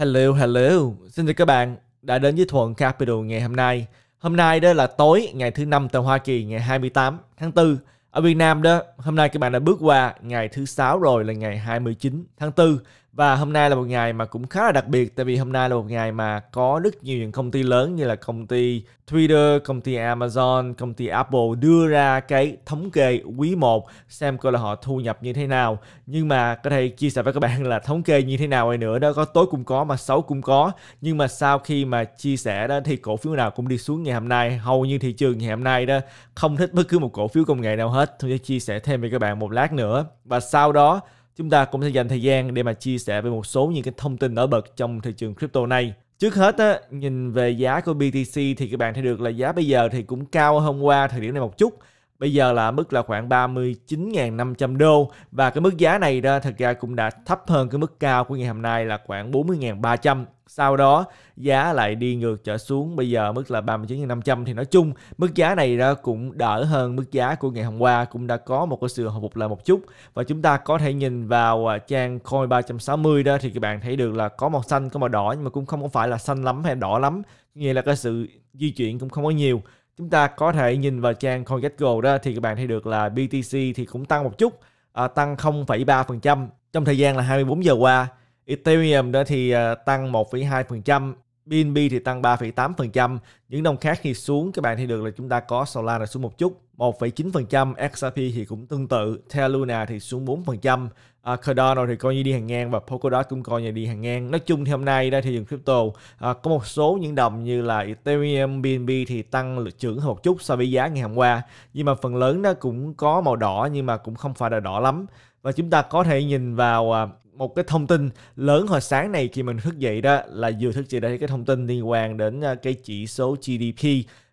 Hello, hello. Xin chào các bạn đã đến với Thuận Capital ngày hôm nay. Hôm nay đó là tối ngày thứ năm tại Hoa Kỳ ngày 28 tháng 4. Ở Việt Nam đó, hôm nay các bạn đã bước qua ngày thứ sáu rồi là ngày 29 tháng 4. Và hôm nay là một ngày mà cũng khá là đặc biệt tại vì hôm nay là một ngày mà có rất nhiều những công ty lớn như là công ty Twitter, công ty Amazon, công ty Apple đưa ra cái thống kê quý 1 xem coi là họ thu nhập như thế nào. Nhưng mà có thể chia sẻ với các bạn là thống kê như thế nào hay nữa đó có tối cũng có mà xấu cũng có. Nhưng mà sau khi mà chia sẻ đó thì cổ phiếu nào cũng đi xuống ngày hôm nay, hầu như thị trường ngày hôm nay đó không thích bất cứ một cổ phiếu công nghệ nào hết. Tôi sẽ chia sẻ thêm với các bạn một lát nữa. Và sau đó chúng ta cũng sẽ dành thời gian để mà chia sẻ về một số những cái thông tin nổi bật trong thị trường crypto này. Trước hết á, nhìn về giá của BTC thì các bạn thấy được là giá bây giờ thì cũng cao hôm qua thời điểm này một chút. Bây giờ là mức là khoảng 39.500 đô và cái mức giá này đó thật ra cũng đã thấp hơn cái mức cao của ngày hôm nay là khoảng 40.300 sau đó giá lại đi ngược trở xuống bây giờ mức là 39.500 thì nói chung mức giá này ra cũng đỡ hơn mức giá của ngày hôm qua cũng đã có một cái sự hồi phục lại một chút và chúng ta có thể nhìn vào à, trang coin 360 đó thì các bạn thấy được là có màu xanh có màu đỏ nhưng mà cũng không phải là xanh lắm hay đỏ lắm nghĩa là cái sự di chuyển cũng không có nhiều chúng ta có thể nhìn vào trang CoinGecko đó thì các bạn thấy được là BTC thì cũng tăng một chút à, tăng 0,3% trong thời gian là 24 giờ qua Ethereum đó thì à, tăng 1,2%, BNB thì tăng 3,8%. Những đồng khác thì xuống các bạn thấy được là chúng ta có Solana xuống một chút 1,9%, XRP thì cũng tương tự, Terra thì xuống 4%, à, Cardano thì coi như đi hàng ngang và Polkadot cũng coi như đi hàng ngang. Nói chung thì hôm nay đây thì trường crypto à, có một số những đồng như là Ethereum, BNB thì tăng lực trưởng một chút so với giá ngày hôm qua. Nhưng mà phần lớn nó cũng có màu đỏ nhưng mà cũng không phải là đỏ lắm. Và chúng ta có thể nhìn vào à, một cái thông tin lớn hồi sáng này khi mình thức dậy đó là vừa thức dậy đã thấy cái thông tin liên quan đến à, cái chỉ số GDP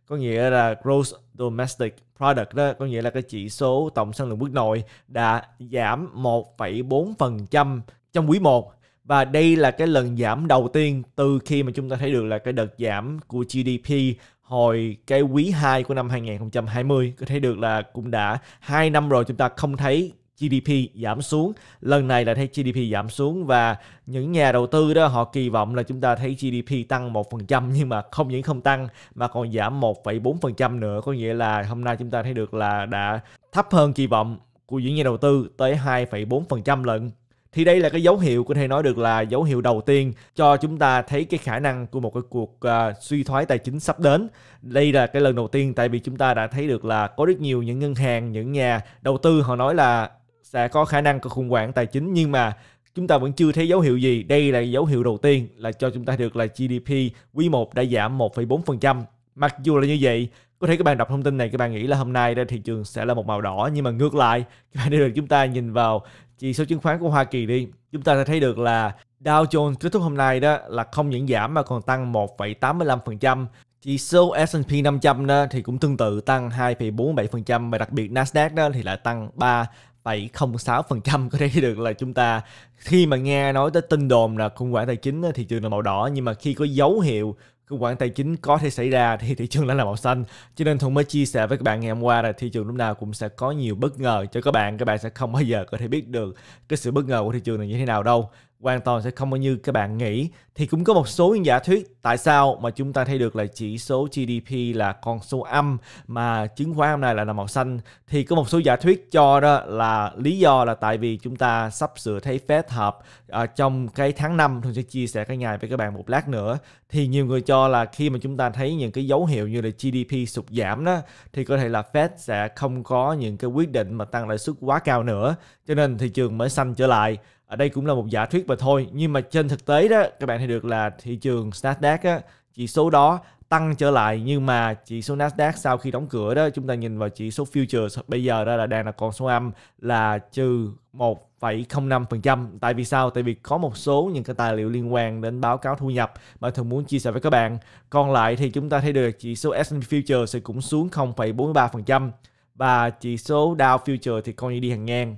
có nghĩa là Gross Domestic Product đó có nghĩa là cái chỉ số tổng sản lượng quốc nội đã giảm 1,4% trong quý 1 và đây là cái lần giảm đầu tiên từ khi mà chúng ta thấy được là cái đợt giảm của GDP hồi cái quý 2 của năm 2020 có thấy được là cũng đã 2 năm rồi chúng ta không thấy GDP giảm xuống lần này là thấy GDP giảm xuống và những nhà đầu tư đó họ kỳ vọng là chúng ta thấy GDP tăng 1% nhưng mà không những không tăng mà còn giảm 1,4% nữa có nghĩa là hôm nay chúng ta thấy được là đã thấp hơn kỳ vọng của những nhà đầu tư tới 2,4% lận thì đây là cái dấu hiệu có thể nói được là dấu hiệu đầu tiên cho chúng ta thấy cái khả năng của một cái cuộc uh, suy thoái tài chính sắp đến. Đây là cái lần đầu tiên tại vì chúng ta đã thấy được là có rất nhiều những ngân hàng, những nhà đầu tư họ nói là sẽ có khả năng có khủng hoảng tài chính nhưng mà chúng ta vẫn chưa thấy dấu hiệu gì. Đây là dấu hiệu đầu tiên là cho chúng ta được là GDP quý 1 đã giảm 1,4%. Mặc dù là như vậy, có thể các bạn đọc thông tin này các bạn nghĩ là hôm nay ra thị trường sẽ là một màu đỏ nhưng mà ngược lại các bạn đều được chúng ta nhìn vào chỉ số chứng khoán của Hoa Kỳ đi chúng ta sẽ thấy được là Dow Jones kết thúc hôm nay đó là không những giảm mà còn tăng 1,85% chỉ số S&P 500 đó thì cũng tương tự tăng 2,47% và đặc biệt Nasdaq đó thì lại tăng 3 7,06% có thể được là chúng ta khi mà nghe nói tới tin đồn là khủng hoảng tài chính thị trường là màu đỏ nhưng mà khi có dấu hiệu khủng hoảng tài chính có thể xảy ra thì thị trường đã là màu xanh cho nên thuận mới chia sẻ với các bạn ngày hôm qua là thị trường lúc nào cũng sẽ có nhiều bất ngờ cho các bạn các bạn sẽ không bao giờ có thể biết được cái sự bất ngờ của thị trường là như thế nào đâu hoàn toàn sẽ không như các bạn nghĩ thì cũng có một số những giả thuyết tại sao mà chúng ta thấy được là chỉ số GDP là con số âm mà chứng khoán hôm nay lại là màu xanh thì có một số giả thuyết cho đó là lý do là tại vì chúng ta sắp sửa thấy Fed họp à, trong cái tháng 5 tôi sẽ chia sẻ cái ngày với các bạn một lát nữa thì nhiều người cho là khi mà chúng ta thấy những cái dấu hiệu như là GDP sụt giảm đó thì có thể là Fed sẽ không có những cái quyết định mà tăng lãi suất quá cao nữa cho nên thị trường mới xanh trở lại ở à, đây cũng là một giả thuyết mà thôi nhưng mà trên thực tế đó các bạn thấy được là thị trường Nasdaq á, chỉ số đó tăng trở lại nhưng mà chỉ số Nasdaq sau khi đóng cửa đó chúng ta nhìn vào chỉ số futures bây giờ đó là đang là con số âm là trừ 1,05% tại vì sao tại vì có một số những cái tài liệu liên quan đến báo cáo thu nhập mà thường muốn chia sẻ với các bạn còn lại thì chúng ta thấy được chỉ số S&P futures cũng xuống 0,43% và chỉ số Dow Future thì coi như đi hàng ngang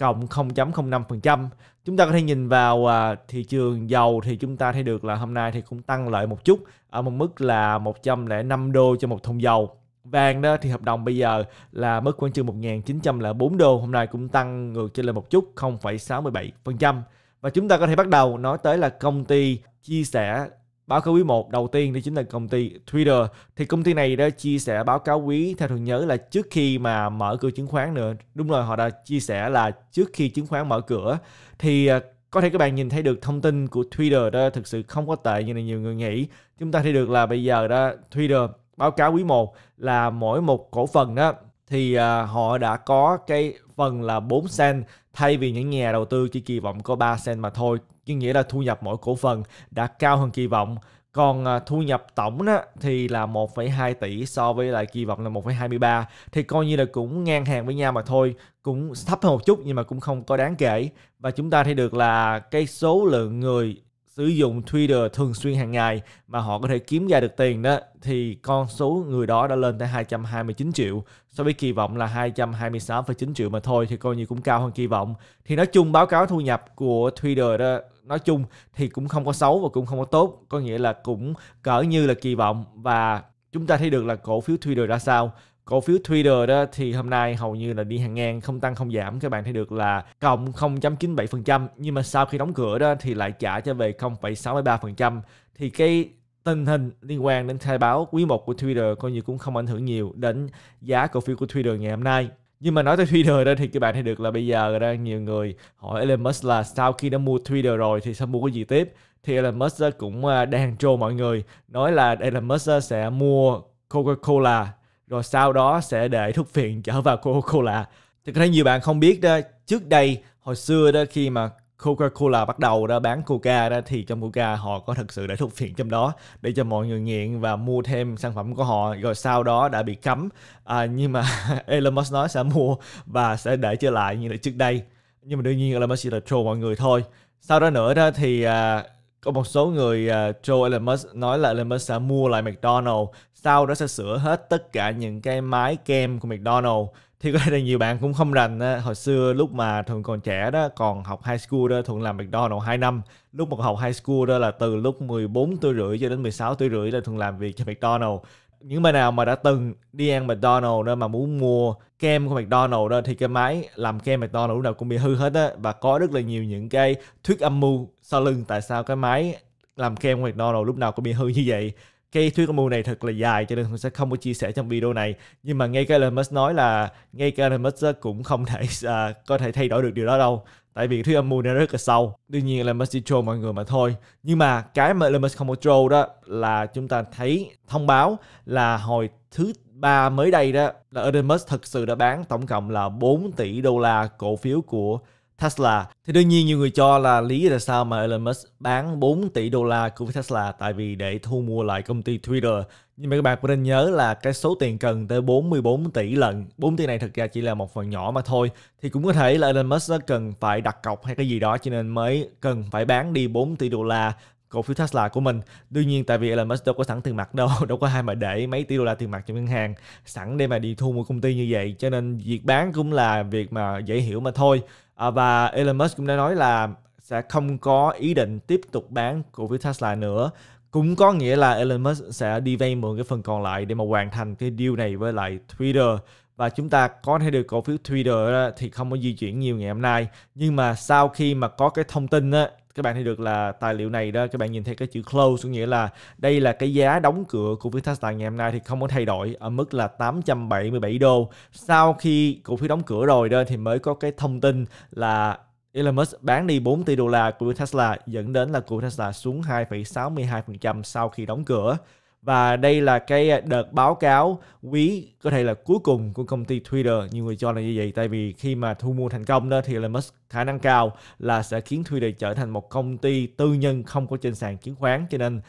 cộng 0.05%. Chúng ta có thể nhìn vào à, thị trường dầu thì chúng ta thấy được là hôm nay thì cũng tăng lợi một chút ở một mức là 105 đô cho một thùng dầu. Vàng đó thì hợp đồng bây giờ là mức khoảng chừng 1.904 đô, hôm nay cũng tăng ngược trở lên một chút 0,67%. Và chúng ta có thể bắt đầu nói tới là công ty chia sẻ Báo cáo quý 1 đầu tiên đó chính là công ty Twitter. Thì công ty này đã chia sẻ báo cáo quý theo thường nhớ là trước khi mà mở cửa chứng khoán nữa. Đúng rồi, họ đã chia sẻ là trước khi chứng khoán mở cửa thì à, có thể các bạn nhìn thấy được thông tin của Twitter đó thực sự không có tệ như là nhiều người nghĩ. Chúng ta thấy được là bây giờ đó Twitter báo cáo quý 1 là mỗi một cổ phần đó thì à, họ đã có cái phần là 4 cent Thay vì những nhà đầu tư chỉ kỳ vọng có 3 sen mà thôi, có nghĩa là thu nhập mỗi cổ phần đã cao hơn kỳ vọng. Còn à, thu nhập tổng đó thì là 1,2 tỷ so với lại kỳ vọng là 1,23 thì coi như là cũng ngang hàng với nhau mà thôi, cũng thấp hơn một chút nhưng mà cũng không có đáng kể. Và chúng ta thấy được là cái số lượng người sử dụng Twitter thường xuyên hàng ngày mà họ có thể kiếm ra được tiền đó thì con số người đó đã lên tới 229 triệu so với kỳ vọng là 226,9 triệu mà thôi thì coi như cũng cao hơn kỳ vọng. Thì nói chung báo cáo thu nhập của Twitter đó nói chung thì cũng không có xấu và cũng không có tốt, có nghĩa là cũng cỡ như là kỳ vọng và chúng ta thấy được là cổ phiếu Twitter ra sao. Cổ phiếu Twitter đó thì hôm nay hầu như là đi hàng ngang, không tăng không giảm. Các bạn thấy được là cộng 0.97%, nhưng mà sau khi đóng cửa đó thì lại trả cho về 0,63%. Thì cái tình hình liên quan đến khai báo quý 1 của Twitter coi như cũng không ảnh hưởng nhiều đến giá cổ phiếu của Twitter ngày hôm nay. Nhưng mà nói tới Twitter đó thì các bạn thấy được là bây giờ ra nhiều người hỏi Elon Musk là sau khi đã mua Twitter rồi thì sao mua cái gì tiếp? Thì Elon Musk cũng à, đang trô mọi người nói là Elon Musk sẽ mua Coca-Cola rồi sau đó sẽ để thuốc phiện trở vào Coca-Cola. Thì có thể nhiều bạn không biết đó, trước đây hồi xưa đó khi mà Coca-Cola bắt đầu ra bán Coca đó thì trong Coca họ có thật sự để thuốc phiện trong đó để cho mọi người nghiện và mua thêm sản phẩm của họ rồi sau đó đã bị cấm à, nhưng mà Elon Musk nói sẽ mua và sẽ để trở lại như là trước đây nhưng mà đương nhiên Elon Musk chỉ là troll mọi người thôi sau đó nữa đó thì à, có một số người uh, Joe Elon Musk nói là Elon Musk sẽ mua lại McDonald's, sau đó sẽ sửa hết tất cả những cái máy kem của McDonald's. Thì có thể là nhiều bạn cũng không rành, hồi xưa lúc mà thường còn trẻ đó, còn học high school đó, thường làm McDonald's 2 năm. Lúc mà học high school đó là từ lúc 14 tuổi rưỡi cho đến 16 tuổi rưỡi là thường làm việc cho McDonald's những bạn nào mà đã từng đi ăn McDonald's đó mà muốn mua kem của McDonald's đó thì cái máy làm kem McDonald's lúc nào cũng bị hư hết á và có rất là nhiều những cái thuyết âm mưu sau lưng tại sao cái máy làm kem của McDonald's lúc nào cũng bị hư như vậy cái thuyết âm mưu này thật là dài cho nên mình sẽ không có chia sẻ trong video này nhưng mà ngay cái Elon Musk nói là ngay cái Elon Musk cũng không thể uh, có thể thay đổi được điều đó đâu tại vì thuyết âm mưu này rất là sâu đương nhiên là Musk chỉ troll mọi người mà thôi nhưng mà cái mà Elon Musk không có troll đó là chúng ta thấy thông báo là hồi thứ ba mới đây đó là Elon Musk thực sự đã bán tổng cộng là 4 tỷ đô la cổ phiếu của Tesla thì đương nhiên nhiều người cho là lý là sao mà Elon Musk bán 4 tỷ đô la của Tesla tại vì để thu mua lại công ty Twitter nhưng mà các bạn cũng nên nhớ là cái số tiền cần tới 44 tỷ lần 4 tỷ này thực ra chỉ là một phần nhỏ mà thôi thì cũng có thể là Elon Musk cần phải đặt cọc hay cái gì đó cho nên mới cần phải bán đi 4 tỷ đô la cổ phiếu Tesla của mình. Tuy nhiên tại vì Elon Musk đâu có sẵn tiền mặt đâu, đâu có ai mà để mấy tỷ đô la tiền mặt trong ngân hàng sẵn để mà đi thu mua công ty như vậy, cho nên việc bán cũng là việc mà dễ hiểu mà thôi à, và Elon Musk cũng đã nói là sẽ không có ý định tiếp tục bán cổ phiếu Tesla nữa cũng có nghĩa là Elon Musk sẽ đi vay mượn cái phần còn lại để mà hoàn thành cái deal này với lại Twitter và chúng ta có thể được cổ phiếu Twitter thì không có di chuyển nhiều ngày hôm nay nhưng mà sau khi mà có cái thông tin á, các bạn thấy được là tài liệu này đó các bạn nhìn thấy cái chữ close có nghĩa là đây là cái giá đóng cửa của phiếu Tesla ngày hôm nay thì không có thay đổi ở mức là 877 đô sau khi cổ phiếu đóng cửa rồi đó thì mới có cái thông tin là Elon Musk bán đi 4 tỷ đô la của Tesla dẫn đến là cổ Tesla xuống 2,62% sau khi đóng cửa và đây là cái à, đợt báo cáo quý có thể là cuối cùng của công ty Twitter nhiều người cho là như vậy tại vì khi mà thu mua thành công đó thì Elon Musk khả năng cao là sẽ khiến Twitter trở thành một công ty tư nhân không có trên sàn chứng khoán cho nên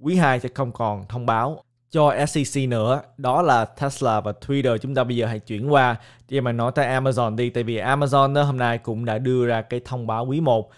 quý 2 sẽ không còn thông báo cho SEC nữa đó là Tesla và Twitter chúng ta bây giờ hãy chuyển qua để mà nói tới Amazon đi tại vì Amazon đó, hôm nay cũng đã đưa ra cái thông báo quý 1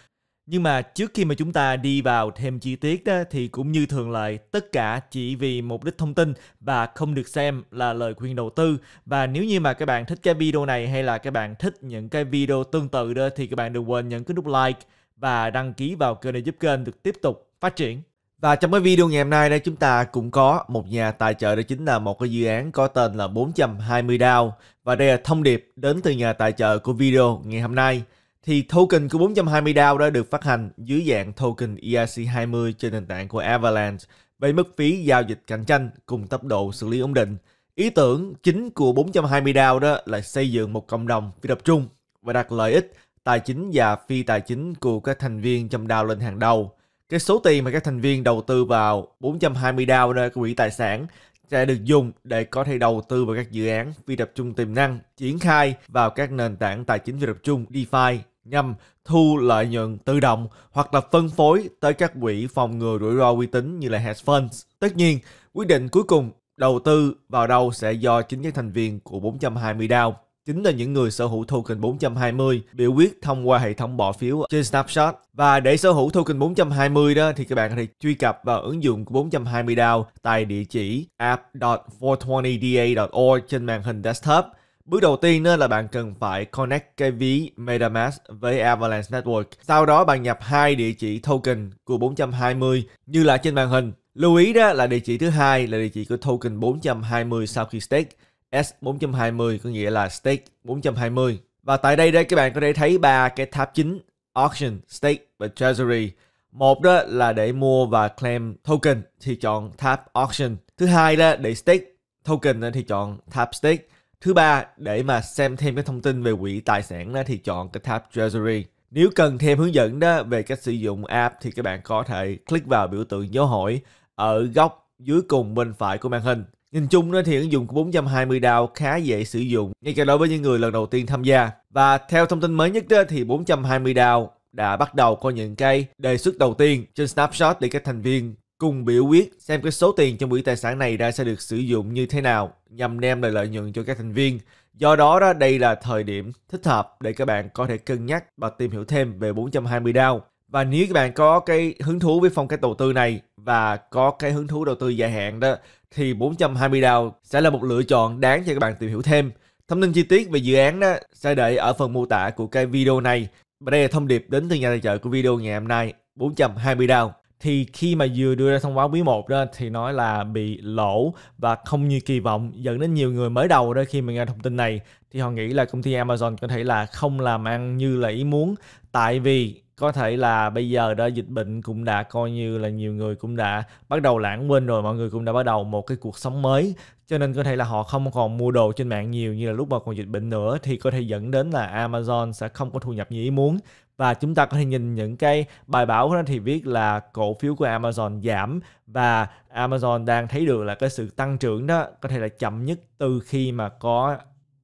nhưng mà trước khi mà chúng ta đi vào thêm chi tiết đó, thì cũng như thường lệ, tất cả chỉ vì mục đích thông tin và không được xem là lời khuyên đầu tư. Và nếu như mà các bạn thích cái video này hay là các bạn thích những cái video tương tự đó thì các bạn đừng quên nhấn cái nút like và đăng ký vào kênh để giúp kênh được tiếp tục phát triển. Và trong cái video ngày hôm nay đây chúng ta cũng có một nhà tài trợ đó chính là một cái dự án có tên là 420 DAO và đây là thông điệp đến từ nhà tài trợ của video ngày hôm nay thì token của 420 DAO đã được phát hành dưới dạng token ERC20 trên nền tảng của Avalanche với mức phí giao dịch cạnh tranh cùng tốc độ xử lý ổn định. Ý tưởng chính của 420 DAO đó là xây dựng một cộng đồng phi tập trung và đặt lợi ích tài chính và phi tài chính của các thành viên trong DAO lên hàng đầu. Cái số tiền mà các thành viên đầu tư vào 420 DAO đó quỹ tài sản sẽ được dùng để có thể đầu tư vào các dự án phi tập trung tiềm năng, triển khai vào các nền tảng tài chính phi tập trung DeFi nhằm thu lợi nhuận tự động hoặc là phân phối tới các quỹ phòng ngừa rủi ro uy tín như là hedge funds. Tất nhiên, quyết định cuối cùng đầu tư vào đâu sẽ do chính các thành viên của 420 DAO chính là những người sở hữu token 420 biểu quyết thông qua hệ thống bỏ phiếu trên Snapshot. Và để sở hữu token 420 đó thì các bạn có thể truy cập vào ứng dụng của 420 DAO tại địa chỉ app.420da.org trên màn hình desktop Bước đầu tiên đó là bạn cần phải connect cái ví MetaMask với Avalanche Network. Sau đó bạn nhập hai địa chỉ token của 420 như là trên màn hình. Lưu ý đó là địa chỉ thứ hai là địa chỉ của token 420 sau khi stake. S420 có nghĩa là stake 420. Và tại đây đây các bạn có thể thấy ba cái tab chính auction, stake và treasury. Một đó là để mua và claim token thì chọn tab auction. Thứ hai đó để stake token thì chọn tab stake Thứ ba, để mà xem thêm cái thông tin về quỹ tài sản đó, thì chọn cái tab Treasury. Nếu cần thêm hướng dẫn đó về cách sử dụng app thì các bạn có thể click vào biểu tượng dấu hỏi ở góc dưới cùng bên phải của màn hình. Nhìn chung đó thì ứng dụng của 420 DAO khá dễ sử dụng, ngay cả đối với những người lần đầu tiên tham gia. Và theo thông tin mới nhất đó thì 420 DAO đã bắt đầu có những cái đề xuất đầu tiên trên Snapshot để các thành viên cùng biểu quyết xem cái số tiền trong quỹ tài sản này ra sẽ được sử dụng như thế nào nhằm đem lại lợi nhuận cho các thành viên. Do đó, đó đây là thời điểm thích hợp để các bạn có thể cân nhắc và tìm hiểu thêm về 420 DAO. Và nếu các bạn có cái hứng thú với phong cách đầu tư này và có cái hứng thú đầu tư dài hạn đó thì 420 DAO sẽ là một lựa chọn đáng cho các bạn tìm hiểu thêm. Thông tin chi tiết về dự án đó sẽ để ở phần mô tả của cái video này. Và đây là thông điệp đến từ nhà tài trợ của video ngày hôm nay 420 DAO thì khi mà vừa đưa ra thông báo quý 1 đó thì nói là bị lỗ và không như kỳ vọng dẫn đến nhiều người mới đầu đó khi mà nghe thông tin này thì họ nghĩ là công ty Amazon có thể là không làm ăn như là ý muốn tại vì có thể là bây giờ đó dịch bệnh cũng đã coi như là nhiều người cũng đã bắt đầu lãng quên rồi mọi người cũng đã bắt đầu một cái cuộc sống mới cho nên có thể là họ không còn mua đồ trên mạng nhiều như là lúc mà còn dịch bệnh nữa thì có thể dẫn đến là Amazon sẽ không có thu nhập như ý muốn và chúng ta có thể nhìn những cái bài báo đó thì viết là cổ phiếu của Amazon giảm và Amazon đang thấy được là cái sự tăng trưởng đó có thể là chậm nhất từ khi mà có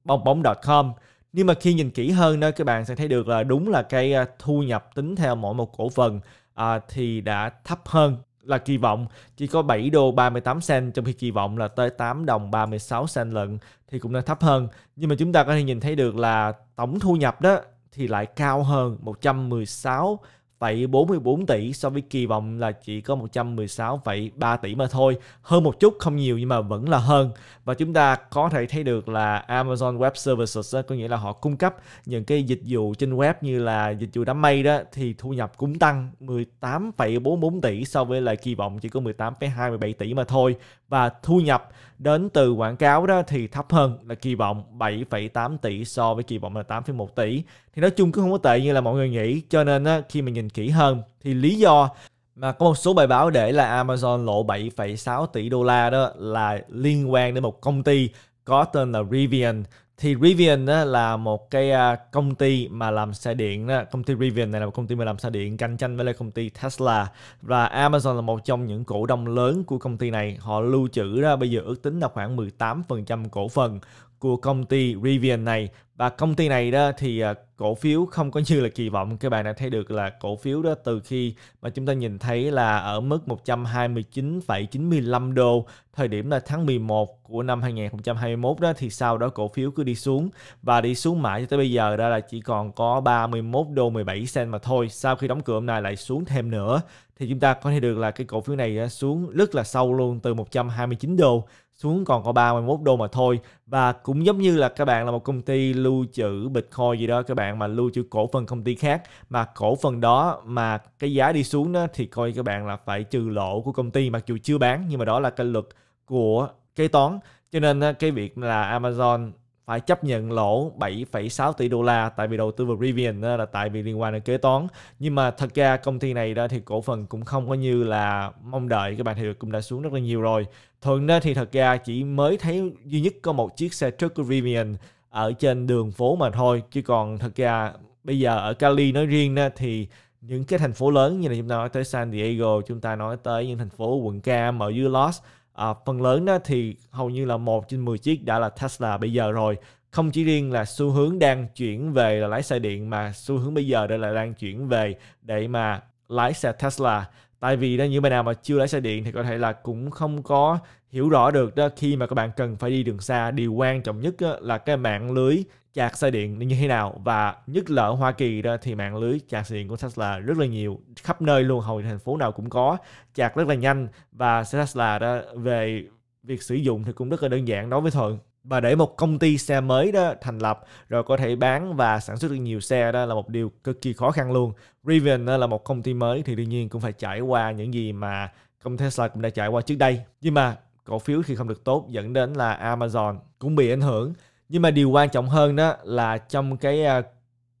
bong bóng.com nhưng mà khi nhìn kỹ hơn đó các bạn sẽ thấy được là đúng là cái à, thu nhập tính theo mỗi một cổ phần à, thì đã thấp hơn là kỳ vọng chỉ có 7 đô 38 cent trong khi kỳ vọng là tới 8 đồng 36 cent lận thì cũng đang thấp hơn nhưng mà chúng ta có thể nhìn thấy được là tổng thu nhập đó thì lại cao hơn 116,44 tỷ so với kỳ vọng là chỉ có 116,3 tỷ mà thôi. Hơn một chút, không nhiều nhưng mà vẫn là hơn. Và chúng ta có thể thấy được là Amazon Web Services có nghĩa là họ cung cấp những cái dịch vụ trên web như là dịch vụ đám mây đó thì thu nhập cũng tăng 18,44 tỷ so với lại kỳ vọng chỉ có 18,27 tỷ mà thôi và thu nhập đến từ quảng cáo đó thì thấp hơn là kỳ vọng 7,8 tỷ so với kỳ vọng là 8,1 tỷ. Thì nói chung cứ không có tệ như là mọi người nghĩ cho nên á, khi mà nhìn kỹ hơn thì lý do mà có một số bài báo để là Amazon lộ 7,6 tỷ đô la đó là liên quan đến một công ty có tên là Rivian thì Rivian đó là một cái à, công ty mà làm xe điện á. công ty Rivian này là một công ty mà làm xe điện cạnh tranh với lại công ty Tesla và Amazon là một trong những cổ đông lớn của công ty này họ lưu trữ ra bây giờ ước tính là khoảng 18% cổ phần của công ty Rivian này và công ty này đó thì à, cổ phiếu không có như là kỳ vọng các bạn đã thấy được là cổ phiếu đó từ khi mà chúng ta nhìn thấy là ở mức 129,95 đô thời điểm là tháng 11 của năm 2021 đó thì sau đó cổ phiếu cứ đi xuống và đi xuống mãi cho tới bây giờ đó là chỉ còn có 31 đô 17 cent mà thôi sau khi đóng cửa hôm nay lại xuống thêm nữa thì chúng ta có thể được là cái cổ phiếu này xuống rất là sâu luôn từ 129 đô xuống còn có 31 đô mà thôi và cũng giống như là các bạn là một công ty lưu trữ Bitcoin gì đó các bạn mà lưu trữ cổ phần công ty khác mà cổ phần đó mà cái giá đi xuống đó thì coi các bạn là phải trừ lỗ của công ty mặc dù chưa bán nhưng mà đó là cái luật của kế toán cho nên cái việc là Amazon phải chấp nhận lỗ 7,6 tỷ đô la tại vì đầu tư vào Rivian đó là tại vì liên quan đến kế toán nhưng mà thật ra công ty này đó thì cổ phần cũng không có như là mong đợi các bạn hiểu cũng đã xuống rất là nhiều rồi thường đó thì thật ra chỉ mới thấy duy nhất có một chiếc xe truck của Rivian ở trên đường phố mà thôi chứ còn thật ra bây giờ ở Cali nói riêng đó thì những cái thành phố lớn như là chúng ta nói tới San Diego chúng ta nói tới những thành phố quận Cam ở dưới Los à, phần lớn đó thì hầu như là một trên 10 chiếc đã là Tesla bây giờ rồi không chỉ riêng là xu hướng đang chuyển về là lái xe điện mà xu hướng bây giờ đây là đang chuyển về để mà lái xe Tesla tại vì đó những bạn nào mà chưa lái xe điện thì có thể là cũng không có hiểu rõ được đó khi mà các bạn cần phải đi đường xa điều quan trọng nhất là cái mạng lưới chạc xe điện như thế nào và nhất là ở Hoa Kỳ đó thì mạng lưới chạc xe điện của Tesla rất là nhiều khắp nơi luôn hầu thành phố nào cũng có chạc rất là nhanh và Tesla đó về việc sử dụng thì cũng rất là đơn giản đối với thuận và để một công ty xe mới đó thành lập rồi có thể bán và sản xuất được nhiều xe đó là một điều cực kỳ khó khăn luôn. Rivian là một công ty mới thì đương nhiên cũng phải trải qua những gì mà công Tesla cũng đã trải qua trước đây. Nhưng mà cổ phiếu khi không được tốt dẫn đến là Amazon cũng bị ảnh hưởng. Nhưng mà điều quan trọng hơn đó là trong cái à,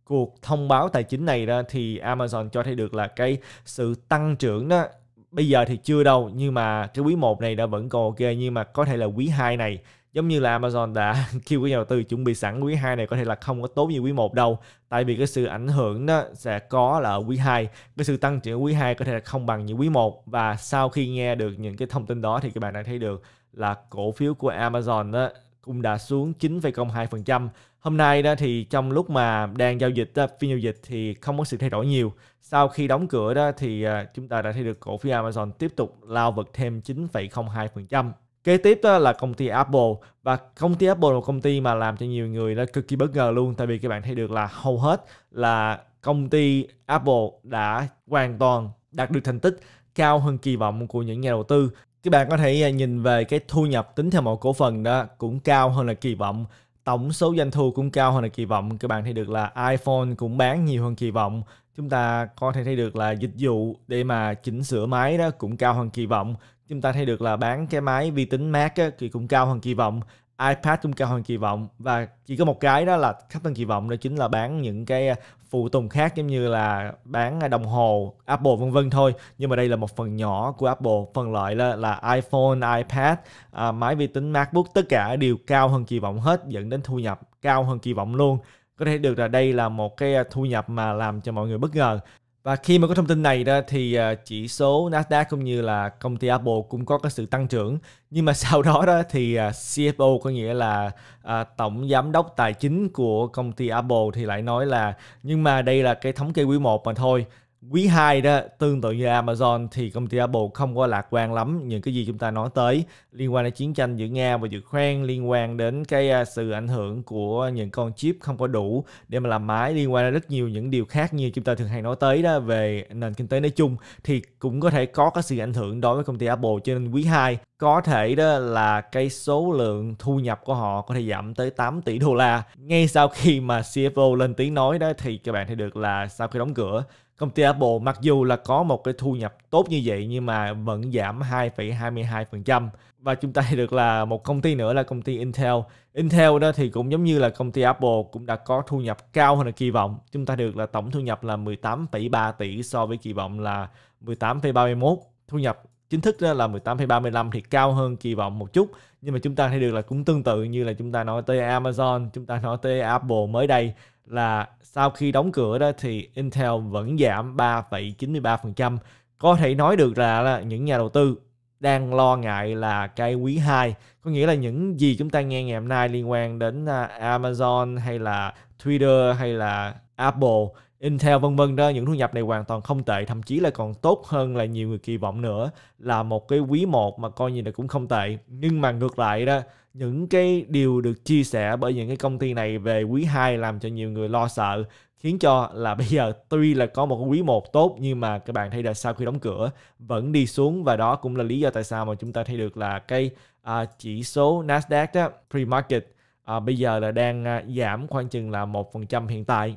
cuộc thông báo tài chính này đó thì Amazon cho thấy được là cái sự tăng trưởng đó bây giờ thì chưa đâu nhưng mà cái quý 1 này đã vẫn còn ok nhưng mà có thể là quý 2 này giống như là Amazon đã kêu quý nhà đầu tư chuẩn bị sẵn quý 2 này có thể là không có tốt như quý 1 đâu tại vì cái sự ảnh hưởng đó sẽ có là ở quý 2 cái sự tăng trưởng quý 2 có thể là không bằng như quý 1 và sau khi nghe được những cái thông tin đó thì các bạn đã thấy được là cổ phiếu của Amazon đó cũng đã xuống 9,02%. Hôm nay đó thì trong lúc mà đang giao dịch phiên giao dịch thì không có sự thay đổi nhiều. Sau khi đóng cửa đó thì à, chúng ta đã thấy được cổ phiếu Amazon tiếp tục lao vực thêm 9,02% kế tiếp đó là công ty Apple và công ty Apple là một công ty mà làm cho nhiều người là cực kỳ bất ngờ luôn tại vì các bạn thấy được là hầu hết là công ty Apple đã hoàn toàn đạt được thành tích cao hơn kỳ vọng của những nhà đầu tư các bạn có thể à, nhìn về cái thu nhập tính theo mỗi cổ phần đó cũng cao hơn là kỳ vọng tổng số doanh thu cũng cao hơn là kỳ vọng các bạn thấy được là iPhone cũng bán nhiều hơn kỳ vọng chúng ta có thể thấy được là dịch vụ để mà chỉnh sửa máy đó cũng cao hơn kỳ vọng chúng ta thấy được là bán cái máy vi tính Mac á, thì cũng cao hơn kỳ vọng iPad cũng cao hơn kỳ vọng và chỉ có một cái đó là thấp hơn kỳ vọng đó chính là bán những cái à, phụ tùng khác giống như là bán à, đồng hồ Apple vân vân thôi nhưng mà đây là một phần nhỏ của Apple phần lợi là, là iPhone, iPad, à, máy vi tính MacBook tất cả đều cao hơn kỳ vọng hết dẫn đến thu nhập cao hơn kỳ vọng luôn có thể được là đây là một cái à, thu nhập mà làm cho mọi người bất ngờ và khi mà có thông tin này ra thì ờ, chỉ số Nasdaq cũng như là công ty Apple cũng có cái sự tăng trưởng. Nhưng mà sau đó đó thì ờ, CFO có nghĩa là ờ, tổng giám đốc tài chính của công ty Apple thì lại nói là nhưng mà đây là cái thống kê quý 1 mà thôi quý 2 đó tương tự như Amazon thì công ty Apple không có lạc quan lắm những cái gì chúng ta nói tới liên quan đến chiến tranh giữa Nga và Ukraine liên quan đến cái à, sự ảnh hưởng của những con chip không có đủ để mà làm máy liên quan đến rất nhiều những điều khác như chúng ta thường hay nói tới đó về nền kinh tế nói chung thì cũng có thể có cái sự ảnh hưởng đối với công ty Apple cho nên quý 2 có thể đó là cái số lượng thu nhập của họ có thể giảm tới 8 tỷ đô la ngay sau khi mà CFO lên tiếng nói đó thì các bạn thấy được là sau khi đóng cửa Công ty Apple mặc dù là có một cái thu nhập tốt như vậy nhưng mà vẫn giảm 2,22% và chúng ta được là một công ty nữa là công ty Intel. Intel đó thì cũng giống như là công ty Apple cũng đã có thu nhập cao hơn là kỳ vọng. Chúng ta được là tổng thu nhập là 18,3 tỷ so với kỳ vọng là 18,31. Thu nhập chính thức đó là 18,35 thì cao hơn kỳ vọng một chút nhưng mà chúng ta thấy được là cũng tương tự như là chúng ta nói tới Amazon, chúng ta nói tới Apple mới đây là sau khi đóng cửa đó thì Intel vẫn giảm 3,93%. Có thể nói được là, là những nhà đầu tư đang lo ngại là cái quý 2 có nghĩa là những gì chúng ta nghe ngày hôm nay liên quan đến à, Amazon hay là Twitter hay là Apple Intel vân vân đó những thu nhập này hoàn toàn không tệ thậm chí là còn tốt hơn là nhiều người kỳ vọng nữa là một cái quý một mà coi như là cũng không tệ nhưng mà ngược lại đó những cái điều được chia sẻ bởi những cái công ty này về quý 2 làm cho nhiều người lo sợ khiến cho là bây giờ tuy là có một quý một tốt nhưng mà các bạn thấy là sau khi đóng cửa vẫn đi xuống và đó cũng là lý do tại sao mà chúng ta thấy được là cái à, chỉ số Nasdaq đó, pre-market à, bây giờ là đang à, giảm khoảng chừng là một phần trăm hiện tại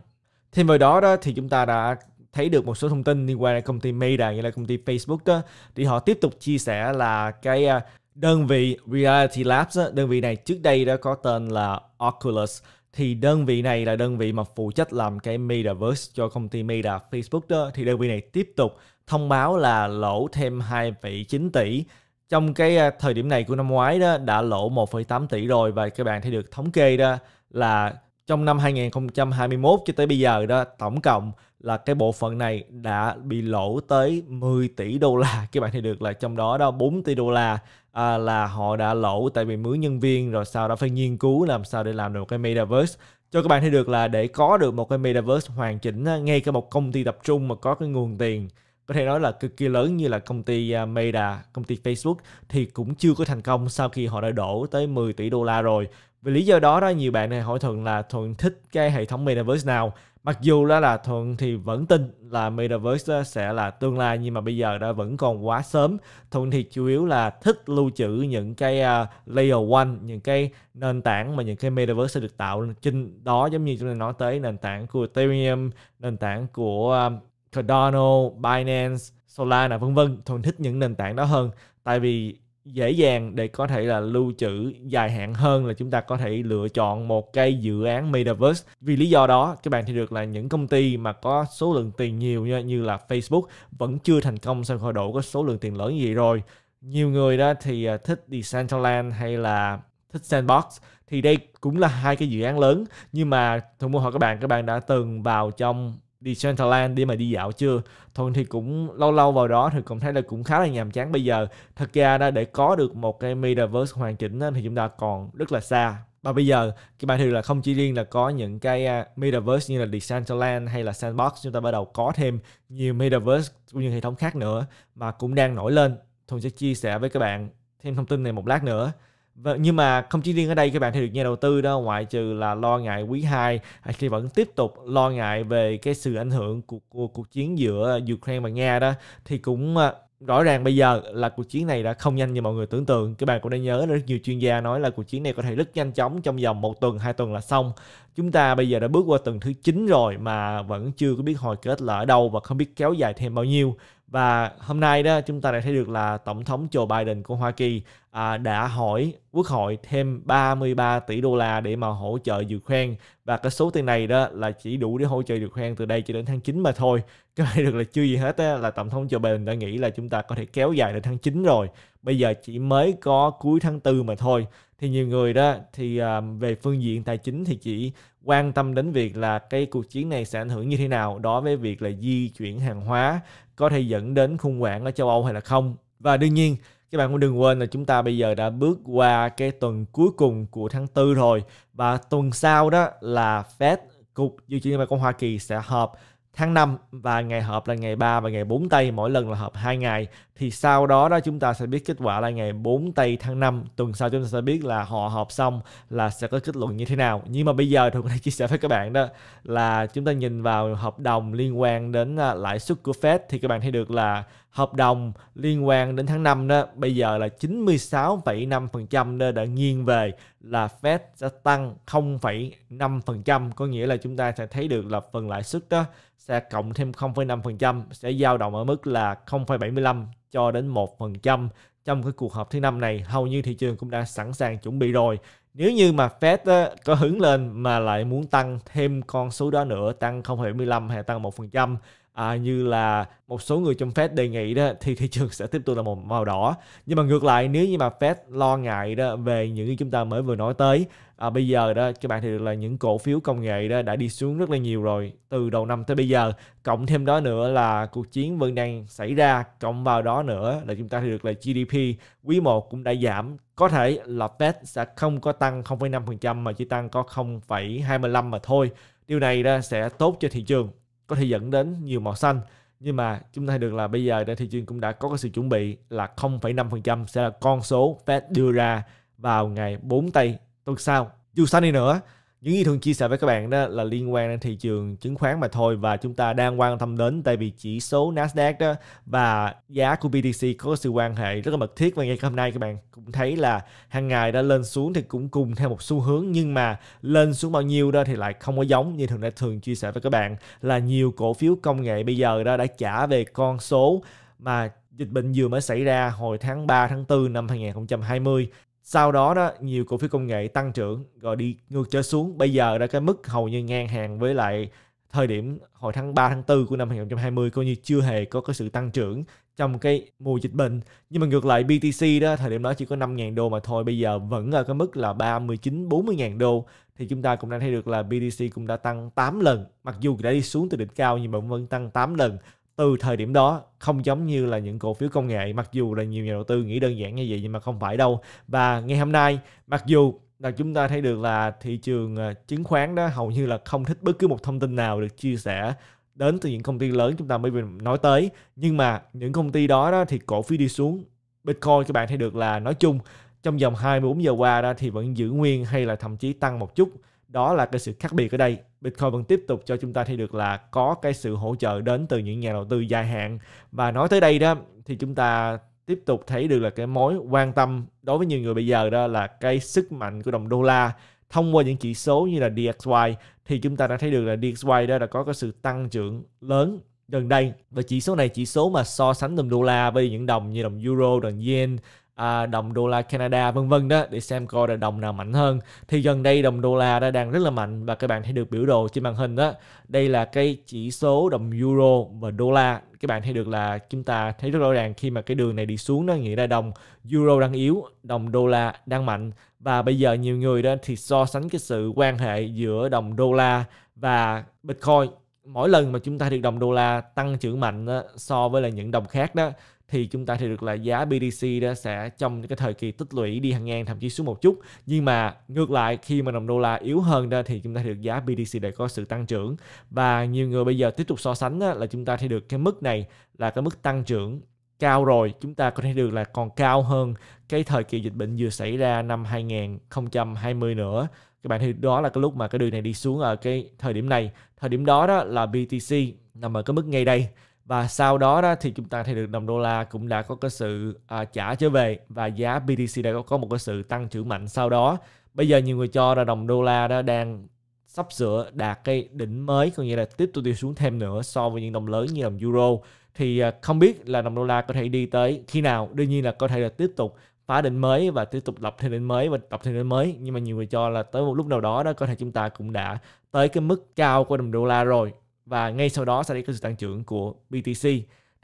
Thêm vào đó đó thì chúng ta đã thấy được một số thông tin liên quan đến công ty Meta nghĩa là công ty Facebook đó thì họ tiếp tục chia sẻ là cái à, đơn vị Reality Labs đó, đơn vị này trước đây đã có tên là Oculus thì đơn vị này là đơn vị mà phụ trách làm cái Metaverse cho công ty Meta Facebook đó thì đơn vị này tiếp tục thông báo là lỗ thêm 2,9 tỷ trong cái à, thời điểm này của năm ngoái đó đã lỗ 1,8 tỷ rồi và các bạn thấy được thống kê đó là trong năm 2021 cho tới bây giờ đó tổng cộng là cái bộ phận này đã bị lỗ tới 10 tỷ đô la các bạn thấy được là trong đó đó 4 tỷ đô la à, là họ đã lỗ tại vì mướn nhân viên rồi sau đó phải nghiên cứu làm sao để làm được cái metaverse cho các bạn thấy được là để có được một cái metaverse hoàn chỉnh ngay cả một công ty tập trung mà có cái nguồn tiền có thể nói là cực kỳ lớn như là công ty à, Meta, công ty Facebook thì cũng chưa có thành công sau khi họ đã đổ tới 10 tỷ đô la rồi vì lý do đó đó nhiều bạn này hỏi thuận là thuận thích cái hệ thống metaverse nào mặc dù đó là thuận thì vẫn tin là metaverse sẽ là tương lai nhưng mà bây giờ đã vẫn còn quá sớm thuận thì chủ yếu là thích lưu trữ những cái uh, layer one những cái nền tảng mà những cái metaverse sẽ được tạo trên đó giống như chúng ta nói tới nền tảng của ethereum nền tảng của um, cardano binance solana vân vân thuận thích những nền tảng đó hơn tại vì dễ dàng để có thể là lưu trữ dài hạn hơn là chúng ta có thể lựa chọn một cái dự án metaverse vì lý do đó các bạn thì được là những công ty mà có số lượng tiền nhiều như, như là Facebook vẫn chưa thành công sau khi đổ có số lượng tiền lớn như vậy rồi nhiều người đó thì à, thích Decentraland hay là thích Sandbox thì đây cũng là hai cái dự án lớn nhưng mà thường mua hỏi các bạn các bạn đã từng vào trong Decentraland đi mà đi dạo chưa Thuận thì cũng lâu lâu vào đó thì cũng thấy là cũng khá là nhàm chán bây giờ thật ra đã để có được một cái metaverse hoàn chỉnh thì chúng ta còn rất là xa và bây giờ cái bài thư là không chỉ riêng là có những cái uh, metaverse như là Decentraland hay là Sandbox chúng ta bắt đầu có thêm nhiều metaverse cũng như hệ thống khác nữa mà cũng đang nổi lên Thuận sẽ chia sẻ với các bạn thêm thông tin này một lát nữa và, vâng, nhưng mà không chỉ riêng ở đây các bạn thấy được nhà đầu tư đó ngoại trừ là lo ngại quý 2 thì à, vẫn tiếp tục lo ngại về cái sự ảnh hưởng của, của cuộc chiến giữa Ukraine và Nga đó thì cũng à, rõ ràng bây giờ là cuộc chiến này đã không nhanh như mọi người tưởng tượng các bạn cũng đã nhớ rất nhiều chuyên gia nói là cuộc chiến này có thể rất nhanh chóng trong vòng một tuần hai tuần là xong chúng ta bây giờ đã bước qua tuần thứ 9 rồi mà vẫn chưa có biết hồi kết là ở đâu và không biết kéo dài thêm bao nhiêu và hôm nay đó chúng ta đã thấy được là tổng thống Joe Biden của Hoa Kỳ à, đã hỏi quốc hội thêm 33 tỷ đô la để mà hỗ trợ Ukraine và cái số tiền này đó là chỉ đủ để hỗ trợ Ukraine từ đây cho đến tháng 9 mà thôi. Cái này được là chưa gì hết á, là tổng thống Joe Biden đã nghĩ là chúng ta có thể kéo dài đến tháng 9 rồi. Bây giờ chỉ mới có cuối tháng 4 mà thôi. Thì nhiều người đó thì à, về phương diện tài chính thì chỉ quan tâm đến việc là cái cuộc chiến này sẽ ảnh hưởng như thế nào đối với việc là di chuyển hàng hóa có thể dẫn đến khủng hoảng ở châu Âu hay là không. Và đương nhiên các bạn cũng đừng quên là chúng ta bây giờ đã bước qua cái tuần cuối cùng của tháng tư rồi và tuần sau đó là Fed cục dự trữ liên bang của Hoa Kỳ sẽ họp tháng 5 và ngày họp là ngày 3 và ngày 4 tây mỗi lần là họp 2 ngày thì sau đó đó chúng ta sẽ biết kết quả là ngày 4 tây tháng 5 tuần sau chúng ta sẽ biết là họ họp xong là sẽ có kết luận như thế nào nhưng mà bây giờ tôi có thể chia sẻ với các bạn đó là chúng ta nhìn vào hợp đồng liên quan đến à, lãi suất của Fed thì các bạn thấy được là hợp đồng liên quan đến tháng 5 đó bây giờ là 96,5% đó đã nghiêng về là Fed sẽ tăng 0,5% có nghĩa là chúng ta sẽ thấy được là phần lãi suất đó sẽ cộng thêm 0,5% sẽ dao động ở mức là 0,75 cho đến 1% trong cái cuộc họp thứ năm này hầu như thị trường cũng đã sẵn sàng chuẩn bị rồi nếu như mà Fed á, có hứng lên mà lại muốn tăng thêm con số đó nữa tăng 0,75 hay tăng 1% à, như là một số người trong Fed đề nghị đó thì thị trường sẽ tiếp tục là một màu đỏ nhưng mà ngược lại nếu như mà Fed lo ngại đó về những chúng ta mới vừa nói tới à, bây giờ đó các bạn thì là những cổ phiếu công nghệ đó đã đi xuống rất là nhiều rồi từ đầu năm tới bây giờ cộng thêm đó nữa là cuộc chiến vẫn đang xảy ra cộng vào đó nữa là chúng ta thì được là GDP quý 1 cũng đã giảm có thể là Fed sẽ không có tăng 0,5% mà chỉ tăng có 0,25 mà thôi điều này đó sẽ tốt cho thị trường có thể dẫn đến nhiều màu xanh nhưng mà chúng ta thấy được là bây giờ để thị trường cũng đã có cái sự chuẩn bị là 0,5% sẽ là con số Fed đưa ra vào ngày 4 tây tuần sau dù sao đi nữa những gì thường chia sẻ với các bạn đó là liên quan đến thị trường chứng khoán mà thôi và chúng ta đang quan tâm đến tại vì chỉ số Nasdaq đó và giá của BTC có sự quan hệ rất là mật thiết và ngày hôm nay các bạn cũng thấy là hàng ngày đã lên xuống thì cũng cùng theo một xu hướng nhưng mà lên xuống bao nhiêu đó thì lại không có giống như thường đã thường chia sẻ với các bạn là nhiều cổ phiếu công nghệ bây giờ đó đã trả về con số mà dịch bệnh vừa mới xảy ra hồi tháng 3 tháng 4 năm 2020 sau đó đó nhiều cổ phiếu công nghệ tăng trưởng rồi đi ngược trở xuống bây giờ đã cái mức hầu như ngang hàng với lại thời điểm hồi tháng 3 tháng 4 của năm 2020 coi như chưa hề có cái sự tăng trưởng trong cái mùa dịch bệnh nhưng mà ngược lại BTC đó thời điểm đó chỉ có 5.000 đô mà thôi bây giờ vẫn ở cái mức là 39 40.000 đô thì chúng ta cũng đang thấy được là BTC cũng đã tăng 8 lần mặc dù đã đi xuống từ đỉnh cao nhưng mà vẫn tăng 8 lần từ thời điểm đó không giống như là những cổ phiếu công nghệ mặc dù là nhiều nhà đầu tư nghĩ đơn giản như vậy nhưng mà không phải đâu và ngày hôm nay mặc dù là chúng ta thấy được là thị trường ờ, chứng khoán đó hầu như là không thích bất cứ một thông tin nào được chia sẻ đến từ những công ty lớn chúng ta mới nói tới nhưng mà những công ty đó, đó thì cổ phiếu đi xuống Bitcoin các bạn thấy được là nói chung trong vòng 24 giờ qua đó thì vẫn giữ nguyên hay là thậm chí tăng một chút đó là cái sự khác biệt ở đây Bitcoin vẫn tiếp tục cho chúng ta thấy được là có cái sự hỗ trợ đến từ những nhà đầu tư dài hạn và nói tới đây đó thì chúng ta tiếp tục thấy được là cái mối quan tâm đối với nhiều người bây giờ đó là cái sức mạnh của đồng đô la thông qua những chỉ số như là DXY thì chúng ta đã thấy được là DXY đó đã có cái sự tăng trưởng lớn gần đây và chỉ số này chỉ số mà so sánh đồng đô la với những đồng như đồng euro, đồng yen à, đồng đô la Canada vân vân đó để xem coi là đồng nào mạnh hơn thì gần đây đồng đô la đã đang rất là mạnh và các bạn thấy được biểu đồ trên màn hình đó đây là cái chỉ số đồng euro và đô la các bạn thấy được là chúng ta thấy rất rõ ràng khi mà cái đường này đi xuống nó nghĩa là đồng euro đang yếu đồng đô la đang mạnh và bây giờ nhiều người đó thì so sánh cái sự quan hệ giữa đồng đô la và bitcoin mỗi lần mà chúng ta được đồng đô la tăng trưởng mạnh đó, so với là những đồng khác đó thì chúng ta thì được là giá BTC đã sẽ trong cái thời kỳ tích lũy đi hàng ngang thậm chí xuống một chút nhưng mà ngược lại khi mà đồng đô la yếu hơn ra thì chúng ta thì được giá BTC để có sự tăng trưởng và nhiều người bây giờ tiếp tục so sánh là chúng ta thì được cái mức này là cái mức tăng trưởng cao rồi chúng ta có thể được là còn cao hơn cái thời kỳ dịch bệnh vừa xảy ra năm 2020 nữa các bạn thì đó là cái lúc mà cái đường này đi xuống ở cái thời điểm này thời điểm đó đó là BTC nằm ở cái mức ngay đây và sau đó đó thì chúng ta thấy được đồng đô la cũng đã có cái sự à, trả trở về và giá BTC đã có một cái sự tăng trưởng mạnh sau đó bây giờ nhiều người cho là đồng đô la đó đang sắp sửa đạt cái đỉnh mới có nghĩa là tiếp tục đi xuống thêm nữa so với những đồng lớn như đồng euro thì à, không biết là đồng đô la có thể đi tới khi nào đương nhiên là có thể là tiếp tục phá đỉnh mới và tiếp tục lập thêm đỉnh mới và lập thêm đỉnh mới nhưng mà nhiều người cho là tới một lúc nào đó đó có thể chúng ta cũng đã tới cái mức cao của đồng đô la rồi và ngay sau đó sẽ đi có sự tăng trưởng của BTC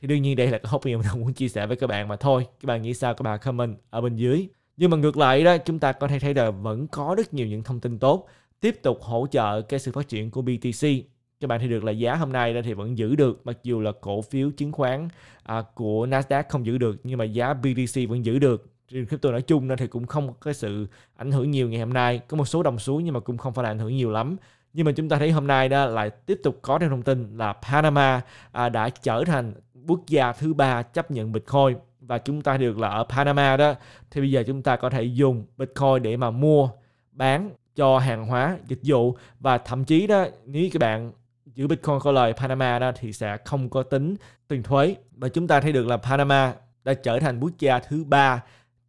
thì đương nhiên đây là cái hot mình muốn chia sẻ với các bạn mà thôi các bạn nghĩ sao các bạn comment ở bên dưới nhưng mà ngược lại đó chúng ta có thể thấy là vẫn có rất nhiều những thông tin tốt tiếp tục hỗ trợ cái sự phát triển của BTC các bạn thấy được là giá hôm nay thì vẫn giữ được mặc dù là cổ phiếu chứng khoán à, của Nasdaq không giữ được nhưng mà giá BTC vẫn giữ được riêng crypto nói chung nên thì cũng không có sự ảnh hưởng nhiều ngày hôm nay có một số đồng xuống nhưng mà cũng không phải là ảnh hưởng nhiều lắm nhưng mà chúng ta thấy hôm nay đó lại tiếp tục có thêm thông tin là Panama à, đã trở thành quốc gia thứ ba chấp nhận Bitcoin và chúng ta được là ở Panama đó thì bây giờ chúng ta có thể dùng Bitcoin để mà mua bán cho hàng hóa dịch vụ và thậm chí đó nếu các bạn giữ Bitcoin có lời Panama đó thì sẽ không có tính tiền thuế và chúng ta thấy được là Panama đã trở thành quốc gia thứ ba